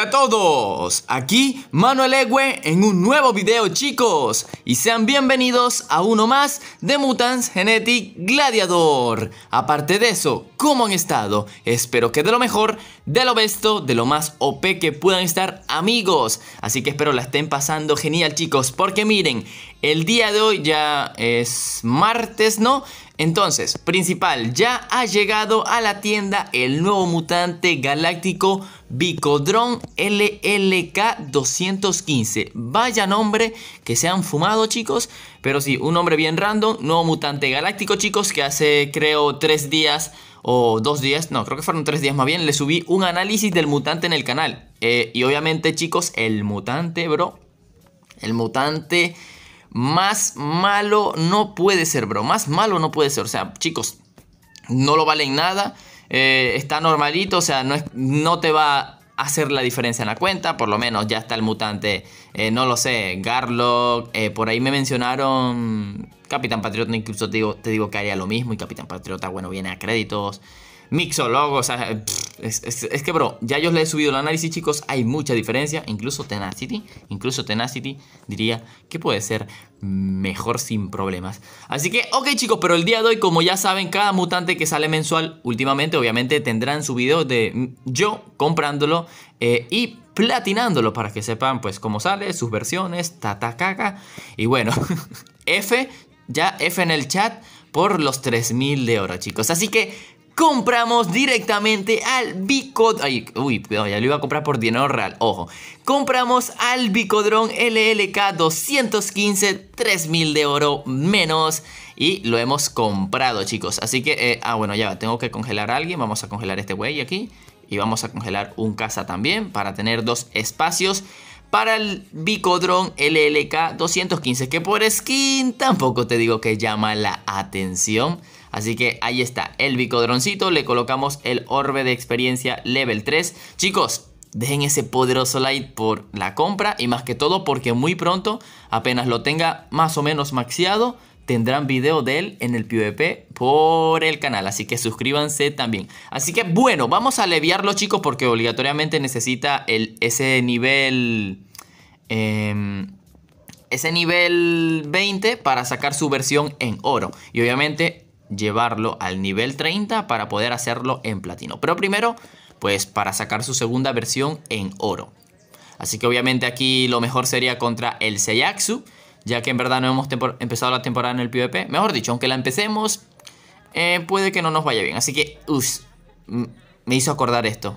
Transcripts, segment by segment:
Hola a todos, aquí Manuel Egue en un nuevo video chicos y sean bienvenidos a uno más de Mutants Genetic Gladiador. Aparte de eso, ¿cómo han estado? Espero que de lo mejor, de lo besto, de lo más OP que puedan estar amigos. Así que espero la estén pasando genial chicos porque miren, el día de hoy ya es martes, ¿no? Entonces, principal, ya ha llegado a la tienda el nuevo mutante galáctico Bicodron LLK 215. Vaya nombre que se han fumado, chicos. Pero sí, un nombre bien random, nuevo mutante galáctico, chicos, que hace creo tres días o dos días, no, creo que fueron tres días más bien, le subí un análisis del mutante en el canal. Eh, y obviamente, chicos, el mutante, bro. El mutante más malo no puede ser, bro. Más malo no puede ser. O sea, chicos, no lo valen nada. Eh, está normalito, o sea, no, te va a hacer la diferencia en la cuenta. Por lo menos ya está el mutante, eh, no lo sé, Garlock. Eh, por ahí me mencionaron Capitán Patriota, incluso digo, te digo que haría lo mismo. Y Capitán Patriota, bueno, viene a créditos mixólogos, o sea, es, que, bro, ya yo le he subido el análisis, chicos, hay mucha diferencia, incluso Tenacity, incluso Tenacity diría que puede ser mejor sin problemas. Así que, ok, chicos, pero el día de hoy, como ya saben, cada mutante que sale mensual últimamente, obviamente tendrán su video de yo comprándolo eh, y platinándolo para que sepan, pues, cómo sale, sus versiones, tatacaca, y bueno, F, ya F en el chat por los 3000 de oro, chicos. Así que compramos directamente al Bicodrón. uy, ya lo iba a comprar por dinero real, ojo. Compramos al Bicodrón LLK 215, 3000 de oro menos. Y lo hemos comprado, chicos. Así que, eh, ah, bueno, ya tengo que congelar a alguien. Vamos a congelar a este güey aquí. Y vamos a congelar un casa también para tener dos espacios para el bicodrón LLK 215, que por skin tampoco te digo que llama la atención. Así que ahí está, el bicodroncito, le colocamos el orbe de experiencia level 3. Chicos, dejen ese poderoso like por la compra y más que todo porque muy pronto, apenas lo tenga más o menos maxiado, tendrán video de él en el PvP por el canal, así que suscríbanse también. Así que bueno, vamos a aliviarlo chicos porque obligatoriamente necesita el, ese nivel... Em, ese nivel 20 para sacar su versión en oro. Y obviamente llevarlo al nivel 30 para poder hacerlo en platino. Pero primero, pues para sacar su segunda versión en oro. Así que obviamente aquí lo mejor sería contra el Seyaksu. ya que en verdad no hemos empezado la temporada en el PvP. Mejor dicho, aunque la empecemos, eh, puede que no nos vaya bien. Así que, uff, me hizo acordar esto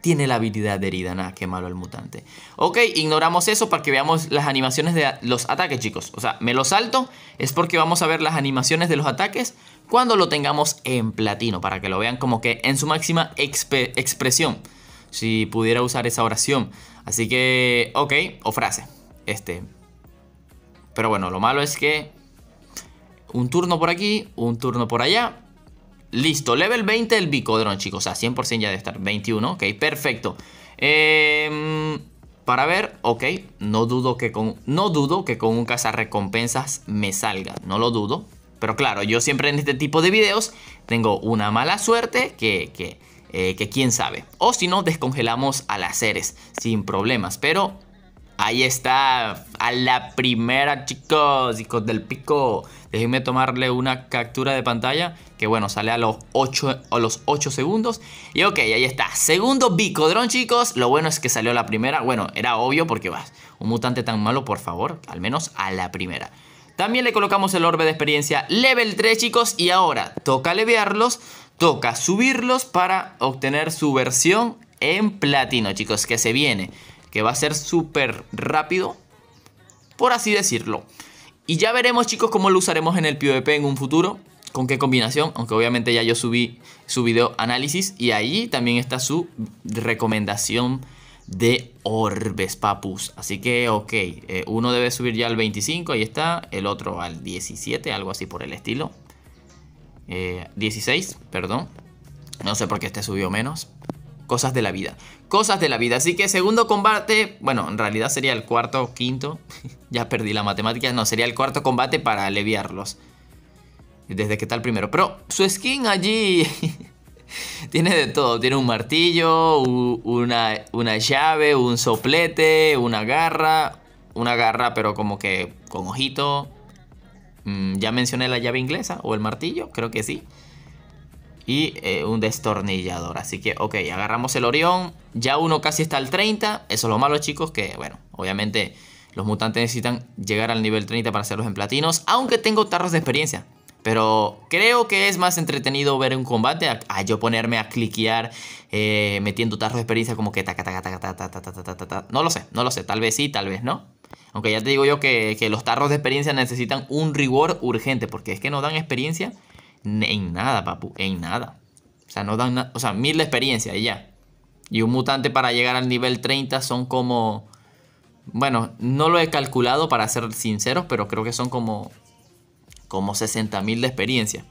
tiene la habilidad de herida. Nada, qué malo el mutante. Ok, ignoramos eso para que veamos las animaciones de los ataques, chicos. O sea, me lo salto. Es porque vamos a ver las animaciones de los ataques cuando lo tengamos en platino. Para que lo vean como que en su máxima expresión. Si pudiera usar esa oración. Así que, ok, o frase. Este. Pero bueno, lo malo es que... Un turno por aquí, un turno por allá. Listo, level 20 el bicodrón, chicos. O sea, 100% ya debe estar. 21, ok, perfecto. Em, para ver, ok, no dudo que con, no dudo que con un cazarrecompensas me salga. No lo dudo. Pero claro, yo siempre en este tipo de videos tengo una mala suerte que, que, eh, quién sabe. O si no, descongelamos a las seres sin problemas. Pero ahí está, a la primera, chicos, Chicos del pico. Déjenme tomarle una captura de pantalla que bueno, sale a los 8, o los 8 segundos. Y ok, ahí está. Segundo bicodrón, chicos. Lo bueno es que salió la primera. Bueno, era obvio porque vas. Un mutante tan malo, por favor. Al menos a la primera. También le colocamos el orbe de experiencia level 3, chicos. Y ahora toca levearlos. Toca subirlos para obtener su versión en platino, chicos. Que se viene. Que va a ser súper rápido. Por así decirlo. Y ya veremos chicos cómo lo usaremos en el PvP en un futuro, con qué combinación, aunque obviamente ya yo subí su video análisis y ahí también está su recomendación de orbes, papus. Así que, ok, eh, uno debe subir ya al 25, ahí está, el otro al 17, algo así por el estilo. 16, eh, perdón. No sé por qué este subió menos, cosas de la vida. Cosas de la vida. Así que segundo combate, bueno, en realidad sería el cuarto o quinto. ya perdí la matemática. No, sería el cuarto combate para aliviarlos. Desde que está el primero. Pero su skin allí tiene de todo. Tiene un martillo, una, una llave, un soplete, una garra. Una garra, pero como que con ojito. Mm, ya mencioné la llave inglesa o el martillo, creo que sí y eh, un destornillador. Así que, ok, agarramos el Orión. Ya uno casi está al 30. Eso es lo malo, chicos, que, bueno, obviamente los mutantes necesitan llegar al nivel 30 para hacerlos en platinos. Aunque tengo tarros de experiencia. Pero creo que es más entretenido ver un combate a, yo ponerme a cliquear eh, metiendo tarros de experiencia como que ta taca, taca, ta No lo sé, no lo sé. Tal vez sí, tal vez no. Aunque ya te digo yo que, que los tarros de experiencia necesitan un reward urgente porque es que no dan experiencia en nada, papu, en nada. O sea, no dan nada. O sea, mil de experiencia y ya. Y un mutante para llegar al nivel 30 son como. Bueno, no lo he calculado para ser sinceros, pero creo que son como. Como 60.000 de experiencia.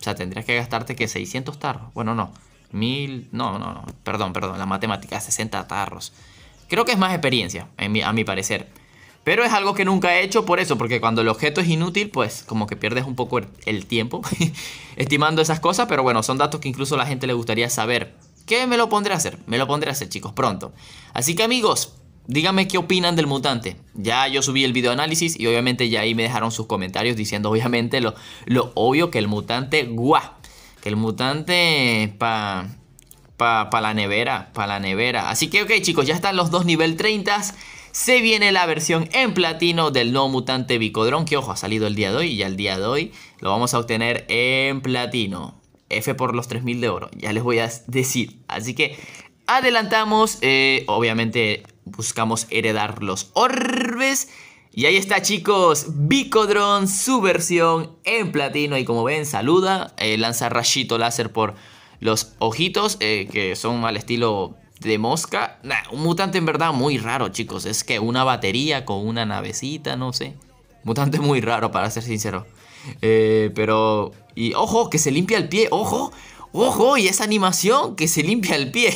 O sea, tendrías que gastarte que 600 tarros. Bueno, no. Mil. No, no, no. Perdón, perdón. La matemática, 60 tarros. Creo que es más experiencia, a mi parecer. Pero es algo que nunca he hecho por eso, porque cuando el objeto es inútil, pues como que pierdes un poco el tiempo estimando esas cosas, pero bueno, son datos que incluso a la gente le gustaría saber. ¿Qué me lo pondré a hacer? Me lo pondré a hacer, chicos, pronto. Así que amigos, díganme qué opinan del mutante. Ya yo subí el video análisis y obviamente ya ahí me dejaron sus comentarios diciendo obviamente lo, lo obvio que el mutante, guau, que el mutante pa... Para pa la nevera, para la nevera. Así que, ok, chicos, ya están los dos nivel 30 se viene la versión en platino del no mutante Bicodrón, que ojo, ha salido el día de hoy y al el día de hoy lo vamos a obtener en platino. F por los 3000 de oro, ya les voy a decir. Así que adelantamos, eh, obviamente buscamos heredar los orbes. Y ahí está chicos, Bicodrón, su versión en platino. Y como ven, saluda, eh, lanza rayito láser por los ojitos, eh, que son al estilo de mosca. un mutante en verdad muy raro, chicos. Es que una batería con una navecita, no sé. Mutante muy raro, para ser sincero. Eh, pero... Y ojo, que se limpia el pie. Ojo, ojo, y esa animación que se limpia el pie.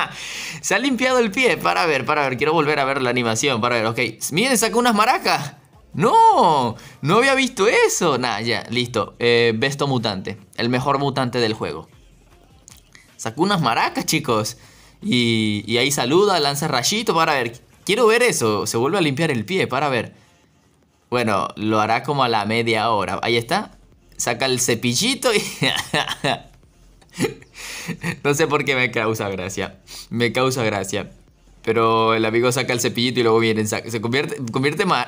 se ha limpiado el pie. Para ver, para ver. Quiero volver a ver la animación. Para ver, ok. Miren, sacó unas maracas. ¡No! No había visto eso. Nah, ya, listo. Eh, besto mutante. El mejor mutante del juego. Sacó unas maracas, chicos. Y, ahí saluda, lanza rayito para ver. Quiero ver eso. Se vuelve a limpiar el pie para ver. Bueno, lo hará como a la media hora. Ahí está. Saca el cepillito y... no sé por qué me causa gracia. Me causa gracia. Pero el amigo saca el cepillito y luego viene. Se convierte,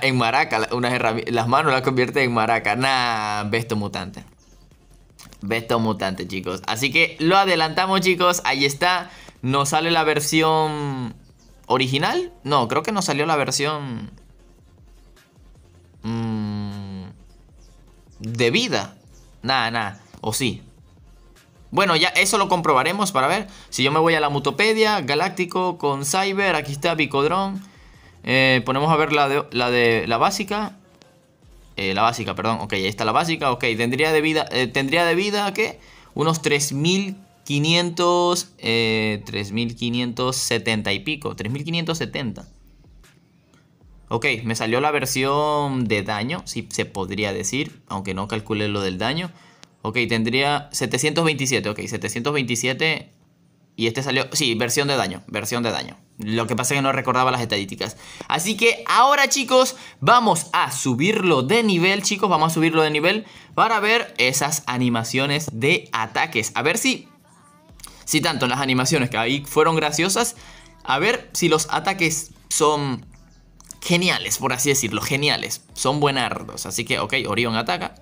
en maraca. las manos las convierte en maraca. Nah, besto mutante. Besto mutante, chicos. Así que lo adelantamos, chicos. Ahí está. Nos sale la versión original. No, creo que nos salió la versión... Mm, de vida. Nada, nada. O sí. Bueno, ya eso lo comprobaremos para ver. Si yo me voy a la Mutopedia, Galáctico, con Cyber, aquí está Bicodrón. Eh, ponemos a ver la de la, de, la básica. Eh, la básica, perdón. Ok, ahí está la básica. Ok, tendría de vida, eh, tendría de vida que unos 3.000 500, 3570 eh, y pico, 3570. Ok, me salió la versión de daño, si se podría decir, aunque no calcule lo del daño. Ok, tendría 727, ok, 727 y este salió, sí, versión de daño, versión de daño. Lo que pasa es que no recordaba las estadísticas. Así que ahora chicos, vamos a subirlo de nivel, chicos, vamos a subirlo de nivel para ver esas animaciones de ataques. A ver si si tanto las animaciones que ahí fueron graciosas, a ver si los ataques son geniales, por así decirlo, geniales, son buenardos. Así que, ok, Orión ataca.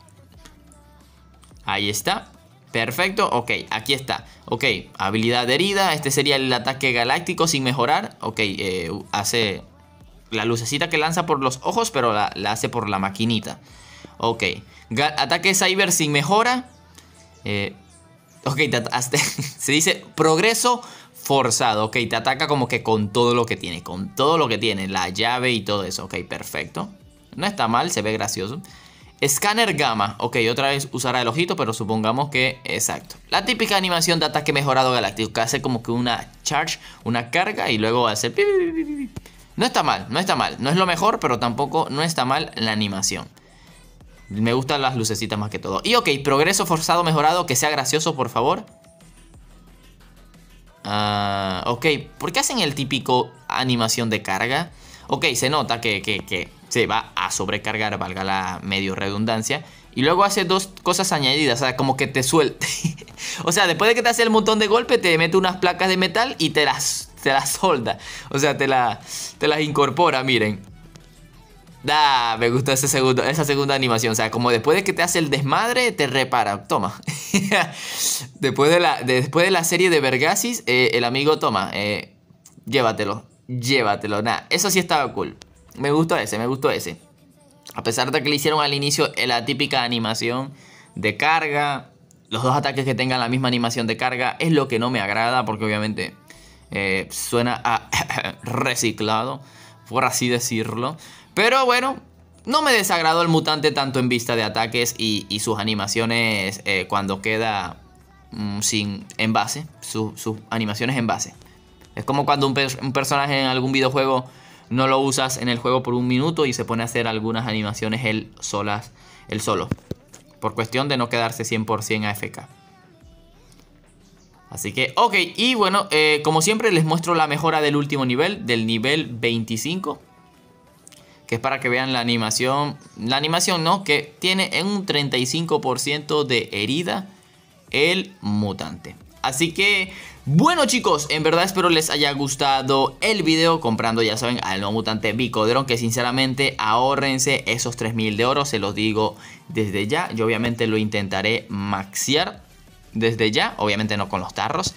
Ahí está. Perfecto, ok, aquí está. Ok, habilidad de herida, este sería el ataque galáctico sin mejorar. Ok, eh, hace la lucecita que lanza por los ojos, pero la, hace por la maquinita. Ok, ataque cyber sin mejora. Eh, Ok, se dice progreso forzado. Ok, te ataca como que con todo lo que tiene. Con todo lo que tiene. La llave y todo eso. Ok, perfecto. No está mal, se ve gracioso. Scanner Gamma. Ok, otra vez usará el ojito, pero supongamos que... Exacto. La típica animación de ataque mejorado galáctico. Que hace como que una charge, una carga y luego hace... No está mal, no está mal. No es lo mejor, pero tampoco no está mal la animación. Me gustan las lucecitas más que todo. Y ok, progreso forzado mejorado, que sea gracioso, por favor. Ah, ok, ¿por qué hacen el típico animación de carga? Ok, se nota que, se va a sobrecargar, valga la medio redundancia. Y luego hace dos cosas añadidas, o sea, como que te suelte. o sea, después de que te hace el montón de golpes te mete unas placas de metal y te las, te las solda. O sea, te, la, te las incorpora, miren. Da, me gustó ese esa segunda animación. O sea, como después de que te hace el desmadre, te repara. Toma. después, de la, después de la serie de Vergasis, eh, el amigo toma. Eh, llévatelo. Llévatelo. Nada, eso sí estaba cool. Me gustó ese, me gustó ese. A pesar de que le hicieron al inicio eh, la típica animación de carga. Los dos ataques que tengan la misma animación de carga es lo que no me agrada porque obviamente suena a reciclado, por así decirlo. Pero bueno, no me desagradó el mutante tanto en vista de ataques y, sus animaciones eh, cuando queda mm, sin en base, sus animaciones en base. Es como cuando un, personaje en algún videojuego no lo usas en el juego por un minuto y se pone a hacer algunas animaciones él, solas, solo. Por cuestión de no quedarse 100% AFK. Así que, ok, y bueno, eh, como siempre les muestro la mejora del último nivel, del nivel 25 que es para que vean la animación, la animación no, que tiene en un 35% de herida el mutante. Así que, bueno chicos, en verdad espero les haya gustado el video comprando, ya saben, al nuevo mutante Bicodron, que sinceramente ahorrense esos 3000 de oro, se los digo desde ya. Yo obviamente lo intentaré maxear desde ya, obviamente no con los tarros.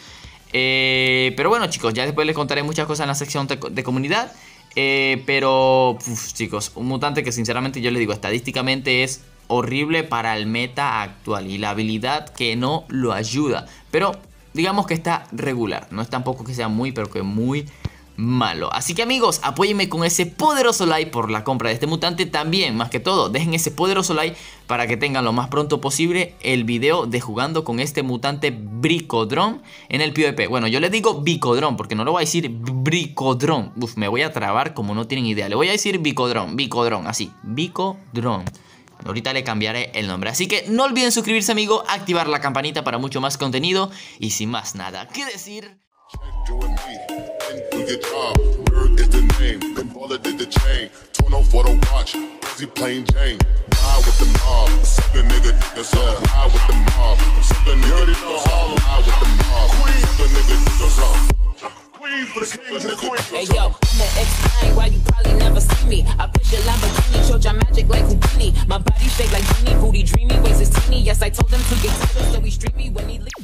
Eh, pero bueno chicos, ya después les contaré muchas cosas en la sección de comunidad. Eh, pero, chicos, un mutante que sinceramente yo le digo, estadísticamente es horrible para el meta actual y la habilidad que no lo ayuda. Pero digamos que está regular, no es tampoco que sea muy, pero que muy malo. Así que amigos, apóyenme con ese poderoso like por la compra de este mutante. También, más que todo, dejen ese poderoso like para que tengan lo más pronto posible el video de jugando con este mutante Bricodrón en el PvP. Bueno, yo le digo Bicodrón porque no lo voy a decir Bricodron, Uf, me voy a trabar como no tienen idea. Le voy a decir Bicodrón, Bicodrón, así, Bicodrón. Ahorita le cambiaré el nombre. Así que no olviden suscribirse, amigo, activar la campanita para mucho más contenido. Y sin más nada qué decir... doing me. And do your job. Bird is the name. Then baller did the chain. Torno for the watch. Busy playing Jane. Ride with the mob. Suck a nigga, nigga, so ride with the mob. Suck a nigga, nigga, so ride with the mob. Suck a nigga, nigga, so. Hey yo, I'm going to explain why you probably never see me? I push your Lamborghini, show your magic like Houdini. My body shake like Genie, booty dreamy, waist is teeny. Yes, I told him to get tighter, so he streamy when he leaves.